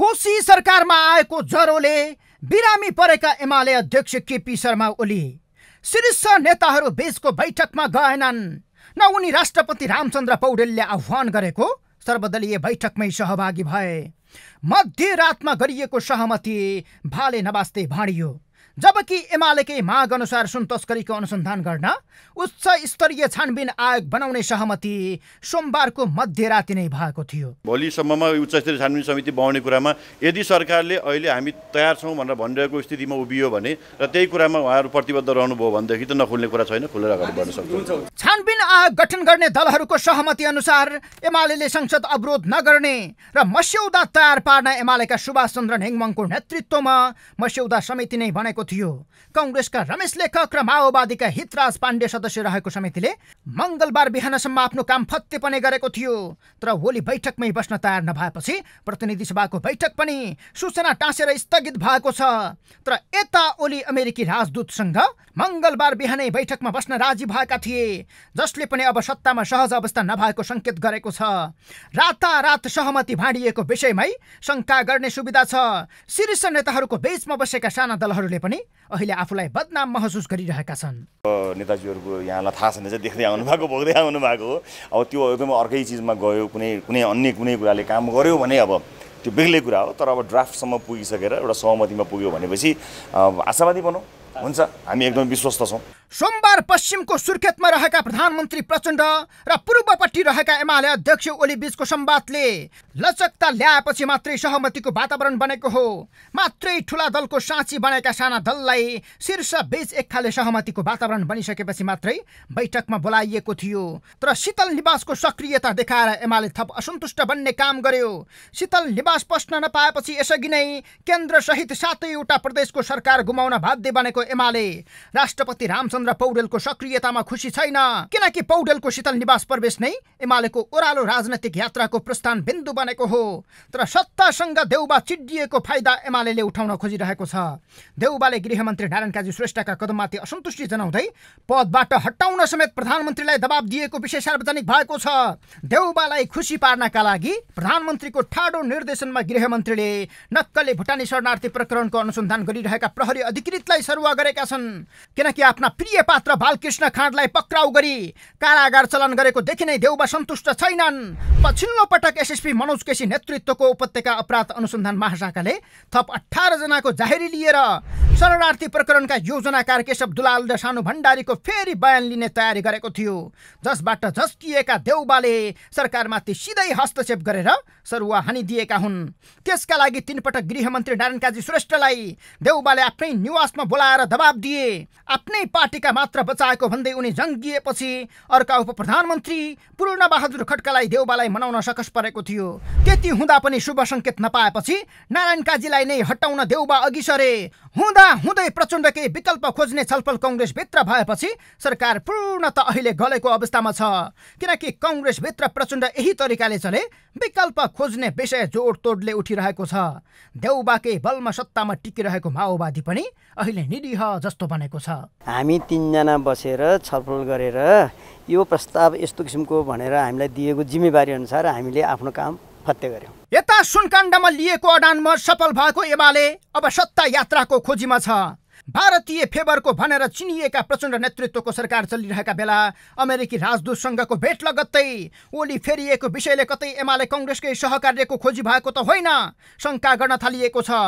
कोशी सरकारमा आएको ज्वरोले बिरामी परेका एमाले अध्यक्ष केपी शर्मा ओली शीर्ष नेताहरू बीचको बैठकमा गएनन् न उनी राष्ट्रपति रामचन्द्र पौडेलले आह्वान गरेको सर्वदलीय बैठकमै सहभागी भए मध्यरातमा गरिएको सहमति भाले नबास्दै भाँडियो जबकि एमालेकै माग अनुसार सुन तस्करीको अनुसन्धान गर्न उच्च स्तरीय छानबिन आयोग बनाउने सहमति सोमबारको मध्यराति नै भएको थियो भोलिसम्ममा उच्च स्तरीय छानबिन समिति बनाउने कुरामा यदि सरकारले अहिले हामी तयार छौँ भनेर भनिरहेको स्थितिमा उभियो भने र त्यही कुरामा उहाँहरू प्रतिबद्ध रहनुभयो भनेदेखि त नखुल्ने कुरा छैन खुलेर अगाडि बढ्न सक्छ छानबिन गठन गर्ने दलहरूको सहमति अनुसार एमाले संसद अवरोध नगर्ने र मस्यौदा तयार पार्न एमालेका सुभाष चन्द्र हेङमङको नेतृत्वमा मस्यौदा समिति नै बनेको थियो कङ्ग्रेसका रमेश लेखक र माओवादीका हितराज पाण्डे सदस्य रहेको समितिले मङ्गलबार बिहानसम्म आफ्नो काम फत्ते पनि गरेको थियो तर भोलि बैठकमै बस्न तयार नभएपछि प्रतिनिधि सभाको बैठक पनि सूचना टाँसेर स्थगित भएको छ तर यता ओली अमेरिकी राजदूतसँग मङ्गलबार बिहानै बैठकमा बस्न राजी भएका थिए जसले सरकारले पनि अब सत्तामा सहज अवस्था नभएको सङ्केत गरेको छ रातारात सहमति भाँडिएको विषयमै शङ्का गर्ने सुविधा छ शीर्ष नेताहरूको बेचमा बसेका साना दलहरूले पनि अहिले आफूलाई बदनाम महसुस गरिरहेका छन् नेताजीहरूको यहाँलाई थाहा छैन चाहिँ देख्दै आउनु भएको भोग्दै आउनु भएको हो अब त्यो एकदमै अर्कै चिजमा गयो कुनै कुनै अन्य कुनै कुराले काम गर्यो भने अब त्यो बेग्लै कुरा हो तर अब ड्राफ्टसम्म पुगिसकेर एउटा सहमतिमा पुग्यो भनेपछि आशावादी बनाऊ हुन्छ हामी एकदम विश्वस्त छौँ सोमबार पश्चिमको सुर्खेतमा रहेका प्रधानमन्त्री प्रचण्ड र पूर्वपट्टि रहेका एमाले अध्यक्ष ओली बीचको सम्वादले लचकता ल्याएपछि मात्रै सहमतिको वातावरण बनेको हो मात्रै ठुला दलको साँची बनेका साना दललाई शीर्ष बीच एक खाले सहमतिको वातावरण बनिसकेपछि मात्रै बैठकमा बोलाइएको थियो तर शीतल निवासको सक्रियता देखाएर एमाले थप असन्तुष्ट बन्ने काम गर्यो शीतल निवास पस्न नपाएपछि यसअघि नै केन्द्र सहित सातैवटा प्रदेशको सरकार गुमाउन बाध्य बनेको एमाले राष्ट्रपति राम चन्द्र पौडेलको सक्रियतामा खुसी छैन किनकि पौडेलको शीतल निवास प्रवेश नै एमालेको ओह्रालो राजनैतिक यात्राको प्रस्थान बिन्दु बनेको हो तर सत्तासँग देउबा चिडिएको फाइदा एमाले उठाउन खोजिरहेको छ देउबाले गृहमन्त्री नारायण काजी श्रेष्ठका कदममाथि असन्तुष्टि जनाउँदै पदबाट हटाउन समेत प्रधानमन्त्रीलाई दबाब दिएको विषय सार्वजनिक भएको छ देउबालाई खुसी पार्नका लागि प्रधानमन्त्रीको ठाडो निर्देशनमा गृहमन्त्रीले नक्कले भुटानी शरणार्थी प्रकरणको अनुसन्धान गरिरहेका प्रहरी अधिकृतलाई सरुवा गरेका छन् किनकि आफ्ना प्रिय पात्र बालकृष्ण खाँडलाई पक्राउ गरी कारागार चलन गरेको देखि नै देउबा सन्तुष्ट छैनन् पछिल्लो पटक एसएसपी मनोज केसी नेतृत्वको उपत्यका अपराध अनुसन्धान महाशाखाले थप अठार जनाको जाहेरी लिएर शरणार्थी प्रकरणका योजनाकार केशव दुलाल सानु भण्डारीको फेरि बयान लिने तयारी गरेको थियो जसबाट झस्किएका देउबाले सरकारमाथि सिधै हस्तक्षेप गरेर सरुवा दिएका हुन् त्यसका लागि तिनपटक गृहमन्त्री नारायण काजी श्रेष्ठलाई देउबाले आफ्नै निवासमा बोलाएर दबाब दिए आफ्नै पार्टीका मात्र बचाएको भन्दै उनी जङ्गिएपछि अर्का उप प्रधानमन्त्री पूर्णबहादुर खड्कालाई देउबालाई मनाउन सकस परेको थियो त्यति हुँदा पनि शुभ सङ्केत नपाएपछि नारायण काजीलाई नै हटाउन देउबा अघि सरे हुँदा हुँदै प्रचण्डकै विकल्प खोज्ने छलफल कङ्ग्रेसभित्र भएपछि सरकार पूर्णत अहिले गलेको अवस्थामा छ किनकि कङ्ग्रेसभित्र प्रचण्ड यही तरिकाले चले विकल्प खोज्ने विषय जोडतोडले उठिरहेको छ देउबाकै बलमा सत्तामा टिकिरहेको माओवादी पनि अहिले निरीह जस्तो बनेको छ हामी तिनजना बसेर छलफल गरेर यो प्रस्ताव यस्तो किसिमको भनेर हामीलाई दिएको जिम्मेवारी अनुसार हामीले आफ्नो काम फत्ते गर्यो यता सुनकाण्डमा लिएको अडानमा सफल भएको एमाले अब सत्ता यात्राको खोजीमा छ भारतीय फेभरको भनेर चिनिएका प्रचण्ड नेतृत्वको सरकार चलिरहेका बेला अमेरिकी राजदूतसँगको भेट लगत्तै ओली फेरिएको विषयले कतै एमाले कङ्ग्रेसकै सहकार्यको खोजी भएको त होइन शङ्का गर्न थालिएको छ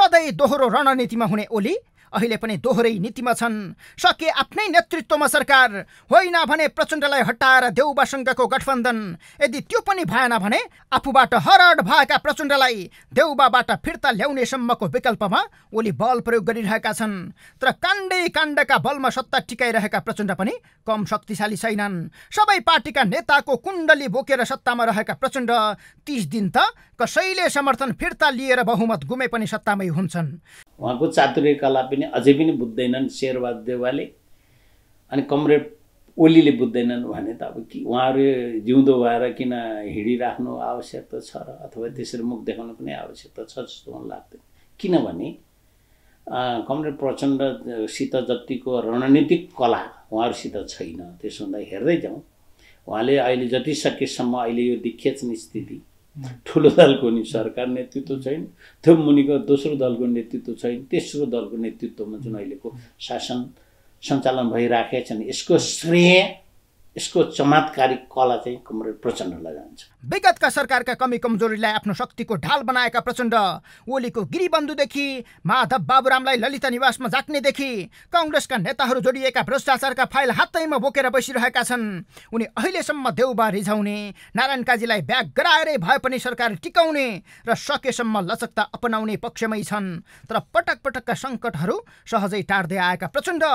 सधैँ दोहोरो रणनीतिमा हुने ओली अहिले पनि दोहोरै नीतिमा छन् सके आफ्नै नेतृत्वमा सरकार होइन भने प्रचण्डलाई हटाएर देउबासँगको गठबन्धन यदि त्यो पनि भएन भने आफूबाट हरड भएका प्रचण्डलाई देउबाबाट फिर्ता ल्याउने सम्मको विकल्पमा ओली बल प्रयोग गरिरहेका छन् तर काण्डै काण्डका बलमा सत्ता टिकाइरहेका प्रचण्ड पनि कम शक्तिशाली छैनन् सबै पार्टीका नेताको कुण्डली बोकेर सत्तामा रहेका प्रचण्ड तिस दिन त कसैले समर्थन फिर्ता लिएर बहुमत गुमे पनि सत्तामै हुन्छन् उहाँको चातुर्य पनि अझै पनि बुझ्दैनन् शेरबहादुर देवाले अनि कमरेड ओलीले बुझ्दैनन् भने त अब कि उहाँहरू जिउँदो भएर किन हिँडिराख्नु आवश्यकता छ र अथवा त्यसरी मुख देखाउनु पनि आवश्यकता छ जस्तो मलाई लाग्दैन किनभने कमरेड प्रचण्डसित जतिको रणनीतिक कला उहाँहरूसित छैन त्यसो हुँदा हेर्दै जाउँ उहाँले अहिले जति सकेसम्म अहिले यो दिखेच्ने स्थिति ठुलो दलको नि सरकार नेतृत्व छैन त्यो मुनिको दोस्रो दलको नेतृत्व छैन तेस्रो दलको नेतृत्वमा जुन अहिलेको शासन सञ्चालन भइराखेका छन् यसको श्रेय यसको चमत्कारिक कला चाहिँ कमरेड प्रचण्डलाई जान्छ विगतका सरकारका कमी कमजोरीलाई आफ्नो शक्तिको ढाल बनाएका प्रचण्ड ओलीको गिरिबन्धुदेखि माधव बाबुरामलाई ललिता निवासमा जाक्नेदेखि कङ्ग्रेसका नेताहरू जोडिएका भ्रष्टाचारका फाइल हातैमा बोकेर बसिरहेका छन् उनी अहिलेसम्म देउबा रिझाउने नारायण काजीलाई ब्याग गराएरै भए पनि सरकार टिकाउने र सकेसम्म लचकता अपनाउने पक्षमै छन् तर पटक पटकका सङ्कटहरू सहजै टार्दै आएका प्रचण्ड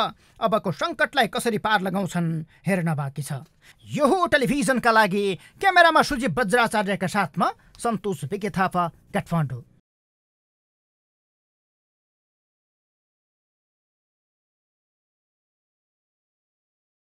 अबको सङ्कटलाई कसरी पार लगाउँछन् हेर्न बाँकी छ यो टेलिभिजनका लागि क्यामेरामा सुजी बज्राचार्यका साथमा सन्तोष विके थापा काठमाडौँ